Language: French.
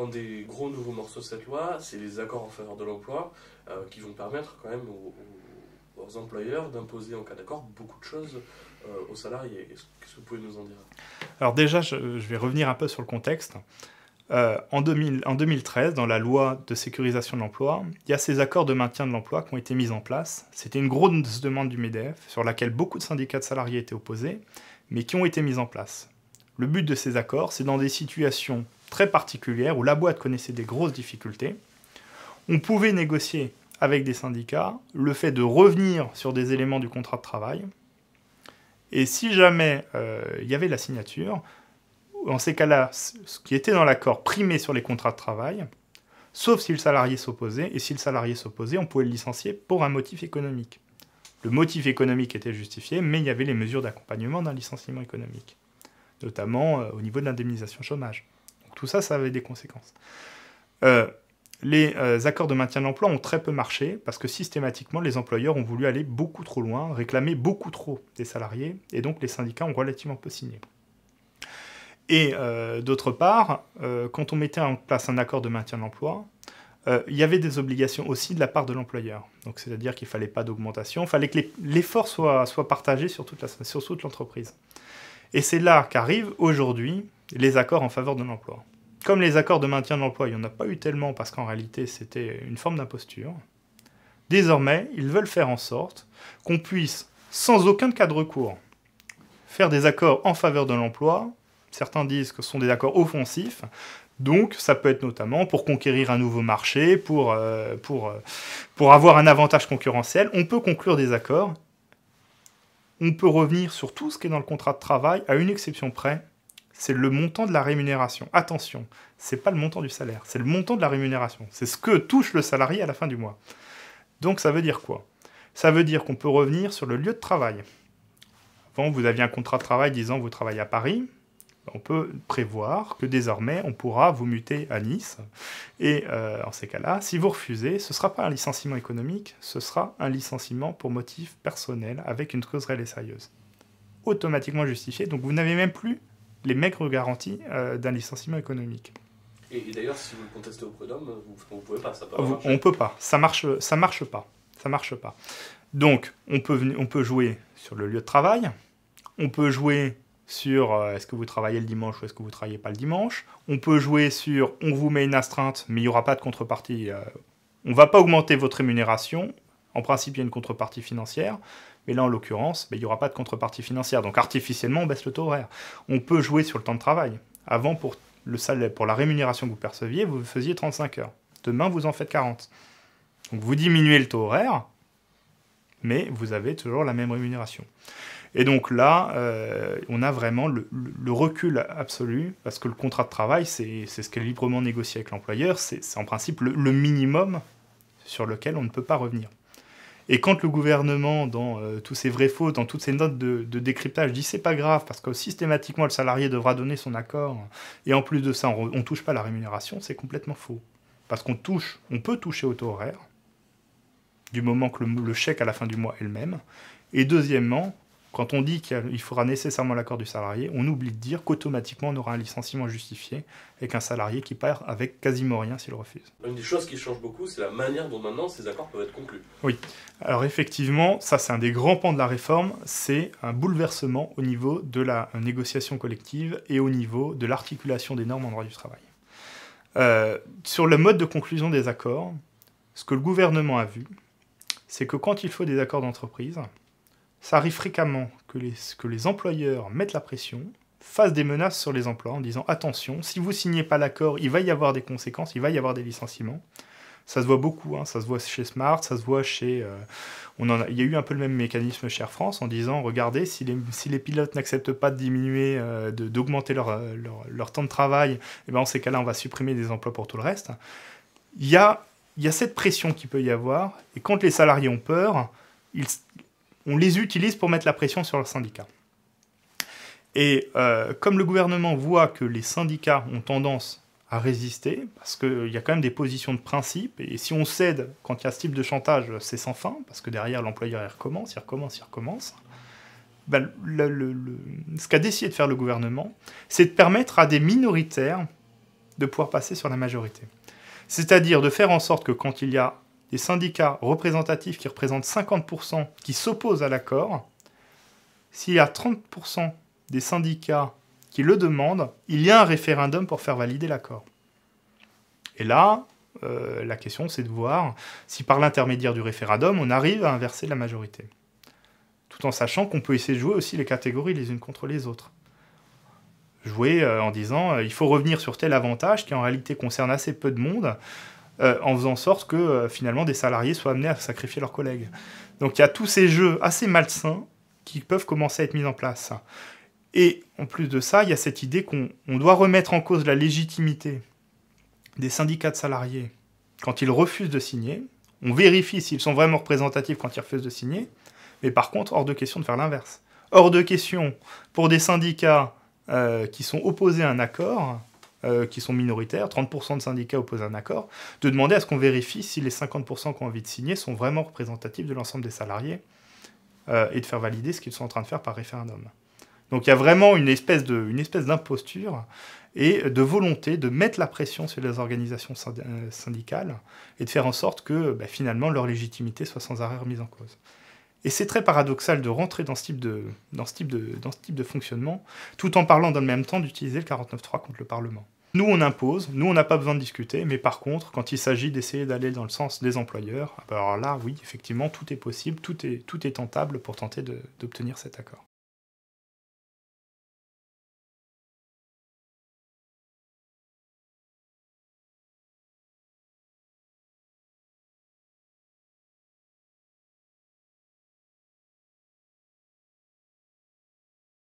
Un des gros nouveaux morceaux de cette loi, c'est les accords en faveur de l'emploi euh, qui vont permettre quand même aux, employeurs d'imposer en cas d'accord beaucoup de choses euh, aux salariés. Est-ce que vous pouvez nous en dire Alors déjà, je, vais revenir un peu sur le contexte. Euh, en, 2000, en, 2013, dans la loi de sécurisation de l'emploi, il y a ces accords de maintien de l'emploi qui ont été mis en place. C'était une grosse demande du MEDEF sur laquelle beaucoup de syndicats de salariés étaient opposés, mais qui ont été mis en place. Le but de ces accords, c'est dans des situations très particulière où la boîte connaissait des grosses difficultés. On pouvait négocier avec des syndicats le fait de revenir sur des éléments du contrat de travail. Et si jamais euh, il y avait la signature, en ces cas-là, ce qui était dans l'accord primait sur les contrats de travail, sauf si le salarié s'opposait, et si le salarié s'opposait, on pouvait le licencier pour un motif économique. Le motif économique était justifié, mais il y avait les mesures d'accompagnement d'un licenciement économique, notamment euh, au niveau de l'indemnisation chômage. Tout ça, ça avait des conséquences. Euh, les euh, accords de maintien de l'emploi ont très peu marché parce que systématiquement les employeurs ont voulu aller beaucoup trop loin, réclamer beaucoup trop des salariés et donc les syndicats ont relativement peu signé. Et euh, d'autre part, quand on mettait en place un accord de maintien de l'emploi, il y avait des obligations aussi de la part de l'employeur. Donc c'est-à-dire qu'il ne fallait pas d'augmentation, il fallait que l'effort soit, soit partagé sur toute l'entreprise. Et c'est là qu'arrive aujourd'hui les accords en faveur de l'emploi. Comme les accords de maintien de l'emploi, il n'y en a pas eu tellement parce qu'en réalité c'était une forme d'imposture, désormais ils veulent faire en sorte qu'on puisse, sans aucun cas de recours, faire des accords en faveur de l'emploi. Certains disent que ce sont des accords offensifs, donc ça peut être notamment pour conquérir un nouveau marché, pour, euh, pour, euh, pour avoir un avantage concurrentiel. On peut conclure des accords. On peut revenir sur tout ce qui est dans le contrat de travail, à une exception près, c'est le montant de la rémunération. Attention, c'est pas le montant du salaire, c'est le montant de la rémunération. C'est ce que touche le salarié à la fin du mois. Donc ça veut dire quoi Ça veut dire qu'on peut revenir sur le lieu de travail. Avant, vous aviez un contrat de travail disant vous travaillez à Paris. On peut prévoir que désormais, on pourra vous muter à Nice. Et euh, en ces cas-là, si vous refusez, ce ne sera pas un licenciement économique, ce sera un licenciement pour motif personnel avec une cause réelle et sérieuse automatiquement justifié. Donc vous n'avez même plus les maigres garanties euh, d'un licenciement économique. Et, d'ailleurs, si vous le contestez au prud'homme, vous ne pouvez pas, ça peut pas On peut pas, ça marche, ça marche pas, ça marche pas. Donc, on peut, on peut jouer sur le lieu de travail, on peut jouer sur euh, est-ce que vous travaillez le dimanche ou est-ce que vous travaillez pas le dimanche. On peut jouer sur on vous met une astreinte, mais il n'y aura pas de contrepartie. on euh, on va pas augmenter votre rémunération. En principe, il y a une contrepartie financière. Et là, en l'occurrence, ben, il n'y aura pas de contrepartie financière. Donc artificiellement, on baisse le taux horaire. On peut jouer sur le temps de travail. Avant, pour, le salaire, pour la rémunération que vous perceviez, vous faisiez 35 heures. Demain, vous en faites 40. Donc vous diminuez le taux horaire, mais vous avez toujours la même rémunération. Et donc là, euh, on a vraiment le, recul absolu, parce que le contrat de travail, c'est ce qui est librement négocié avec l'employeur, c'est en principe le minimum sur lequel on ne peut pas revenir. Et quand le gouvernement, dans euh, tous ses vrais faux, dans toutes ses notes de, décryptage, dit c'est pas grave parce que systématiquement le salarié devra donner son accord et en plus de ça on, ne touche pas la rémunération, c'est complètement faux. Parce qu'on touche, on peut toucher au taux horaire du moment que le, le chèque à la fin du mois est le même. Et deuxièmement, quand on dit qu'il faudra nécessairement l'accord du salarié, on oublie de dire qu'automatiquement on aura un licenciement justifié et qu'un salarié qui perd avec quasiment rien s'il refuse. Une des choses qui change beaucoup, c'est la manière dont maintenant ces accords peuvent être conclus. Oui. Alors effectivement, ça c'est un des grands pans de la réforme, c'est un bouleversement au niveau de la négociation collective et au niveau de l'articulation des normes en droit du travail. Euh, sur le mode de conclusion des accords, ce que le gouvernement a vu, c'est que quand il faut des accords d'entreprise, ça arrive fréquemment que les, que les employeurs mettent la pression, fassent des menaces sur les emplois en disant attention, si vous signez pas l'accord, il va y avoir des conséquences, il va y avoir des licenciements. Ça se voit beaucoup, hein, ça se voit chez Smart, ça se voit chez. Euh, on en a, il y a eu un peu le même mécanisme chez Air France en disant regardez, si les, si les pilotes n'acceptent pas de diminuer, euh, d'augmenter euh, leur, leur, temps de travail, eh ben en ces cas-là, on va supprimer des emplois pour tout le reste. Il y a, il y a cette pression qui peut y avoir, et quand les salariés ont peur, ils, on les utilise pour mettre la pression sur leurs syndicats. Et euh, comme le gouvernement voit que les syndicats ont tendance à résister, parce qu'il y a quand même des positions de principe, et si on cède quand il y a ce type de chantage, c'est sans fin, parce que derrière l'employeur il recommence, il recommence, il recommence. Ben, ce qu'a décidé de faire le gouvernement, c'est de permettre à des minoritaires de pouvoir passer sur la majorité. C'est-à-dire de faire en sorte que quand il y a des syndicats représentatifs qui représentent 50% qui s'opposent à l'accord, s'il y a 30% des syndicats qui le demandent, il y a un référendum pour faire valider l'accord. Et là, euh, la question c'est de voir si par l'intermédiaire du référendum, on arrive à inverser la majorité. Tout en sachant qu'on peut essayer de jouer aussi les catégories les unes contre les autres. Jouer euh, en disant euh, il faut revenir sur tel avantage qui en réalité concerne assez peu de monde euh, en faisant en sorte que euh, finalement des salariés soient amenés à sacrifier leurs collègues. Donc il y a tous ces jeux assez malsains qui peuvent commencer à être mis en place. Et en plus de ça, il y a cette idée qu'on doit remettre en cause la légitimité des syndicats de salariés quand ils refusent de signer. On vérifie s'ils sont vraiment représentatifs quand ils refusent de signer. Mais par contre, hors de question de faire l'inverse. Hors de question pour des syndicats euh, qui sont opposés à un accord euh, qui sont minoritaires, 30% de syndicats opposent un accord, de demander à ce qu'on vérifie si les 50% qui ont envie de signer sont vraiment représentatifs de l'ensemble des salariés euh, et de faire valider ce qu'ils sont en train de faire par référendum. Donc il y a vraiment une espèce d'imposture et de volonté de mettre la pression sur les organisations euh, syndicales et de faire en sorte que bah, finalement leur légitimité soit sans arrêt remise en cause. Et c'est très paradoxal de rentrer dans ce, type de, dans, ce type de, dans ce type de fonctionnement, tout en parlant dans le même temps d'utiliser le 49.3 contre le Parlement. Nous, on impose, nous, on n'a pas besoin de discuter, mais par contre, quand il s'agit d'essayer d'aller dans le sens des employeurs, ah bah alors là, oui, effectivement, tout est possible, tout est, tout est tentable pour tenter d'obtenir cet accord.